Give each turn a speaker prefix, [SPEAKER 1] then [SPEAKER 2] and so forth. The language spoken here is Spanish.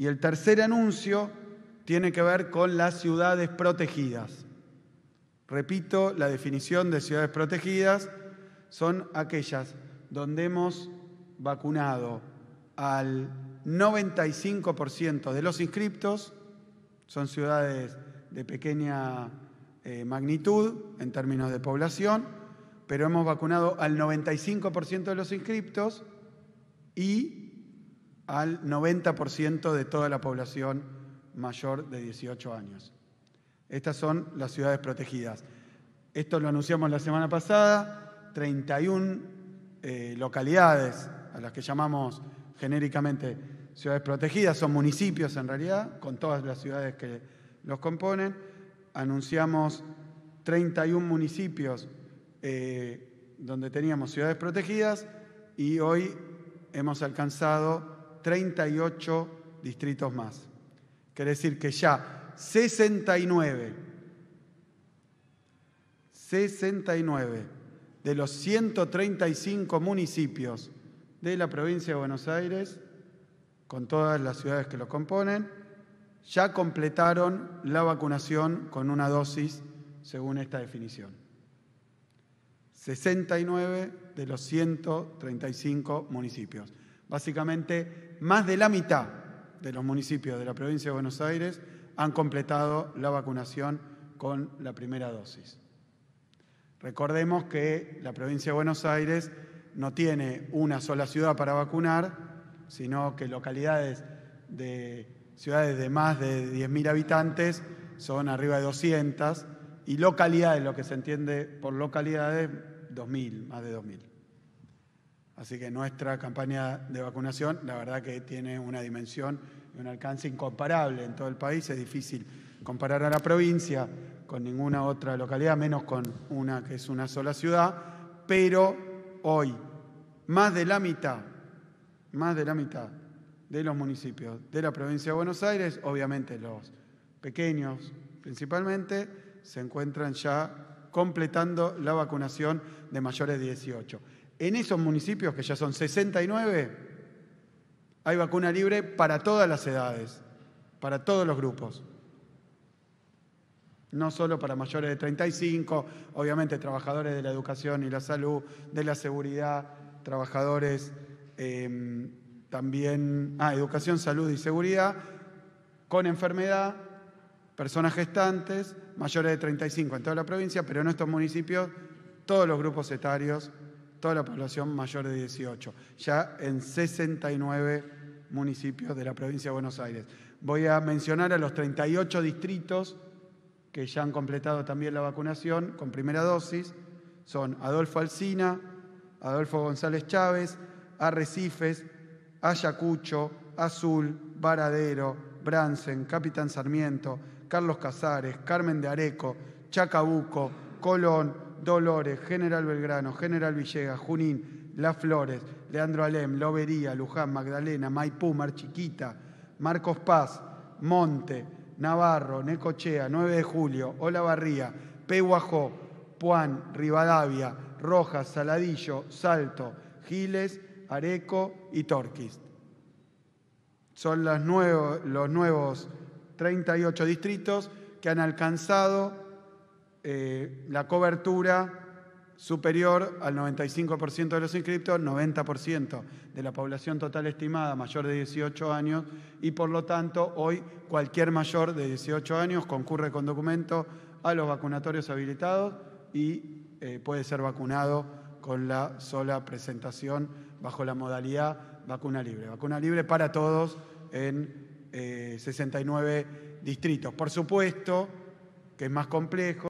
[SPEAKER 1] Y el tercer anuncio tiene que ver con las ciudades protegidas. Repito, la definición de ciudades protegidas son aquellas donde hemos vacunado al 95% de los inscriptos, son ciudades de pequeña eh, magnitud en términos de población, pero hemos vacunado al 95% de los inscriptos y al 90% de toda la población mayor de 18 años. Estas son las ciudades protegidas. Esto lo anunciamos la semana pasada, 31 eh, localidades a las que llamamos genéricamente ciudades protegidas, son municipios en realidad, con todas las ciudades que los componen. Anunciamos 31 municipios eh, donde teníamos ciudades protegidas y hoy hemos alcanzado 38 distritos más. Quiere decir que ya 69, 69 de los 135 municipios de la provincia de Buenos Aires, con todas las ciudades que lo componen, ya completaron la vacunación con una dosis según esta definición. 69 de los 135 municipios. Básicamente más de la mitad de los municipios de la provincia de Buenos Aires han completado la vacunación con la primera dosis. Recordemos que la provincia de Buenos Aires no tiene una sola ciudad para vacunar, sino que localidades de ciudades de más de 10.000 habitantes son arriba de 200 y localidades, lo que se entiende por localidades, 2.000, más de 2.000. Así que nuestra campaña de vacunación, la verdad que tiene una dimensión y un alcance incomparable en todo el país. Es difícil comparar a la provincia con ninguna otra localidad, menos con una que es una sola ciudad, pero hoy más de la mitad, más de la mitad de los municipios de la provincia de Buenos Aires, obviamente los pequeños principalmente, se encuentran ya completando la vacunación de mayores de 18 en esos municipios, que ya son 69, hay vacuna libre para todas las edades, para todos los grupos. No solo para mayores de 35, obviamente trabajadores de la educación y la salud, de la seguridad, trabajadores em, también, ah, educación, salud y seguridad, con enfermedad, personas gestantes, mayores de 35 en toda la provincia, pero en estos municipios todos los grupos etarios toda la población mayor de 18, ya en 69 municipios de la provincia de Buenos Aires. Voy a mencionar a los 38 distritos que ya han completado también la vacunación con primera dosis. Son Adolfo Alsina, Adolfo González Chávez, Arrecifes, Ayacucho, Azul, Varadero, Bransen, Capitán Sarmiento, Carlos Casares, Carmen de Areco, Chacabuco, Colón, Dolores, General Belgrano, General Villegas, Junín, Las Flores, Leandro Alem, Lobería, Luján, Magdalena, Maipú, Marchiquita, Chiquita, Marcos Paz, Monte, Navarro, Necochea, 9 de Julio, Olavarría, Pehuajó, Puan, Rivadavia, Rojas, Saladillo, Salto, Giles, Areco y Torquist. Son los nuevos 38 distritos que han alcanzado eh, la cobertura superior al 95% de los inscriptos, 90% de la población total estimada mayor de 18 años y por lo tanto hoy cualquier mayor de 18 años concurre con documento a los vacunatorios habilitados y eh, puede ser vacunado con la sola presentación bajo la modalidad vacuna libre. Vacuna libre para todos en 69 eh, distritos. Por supuesto que es más complejo.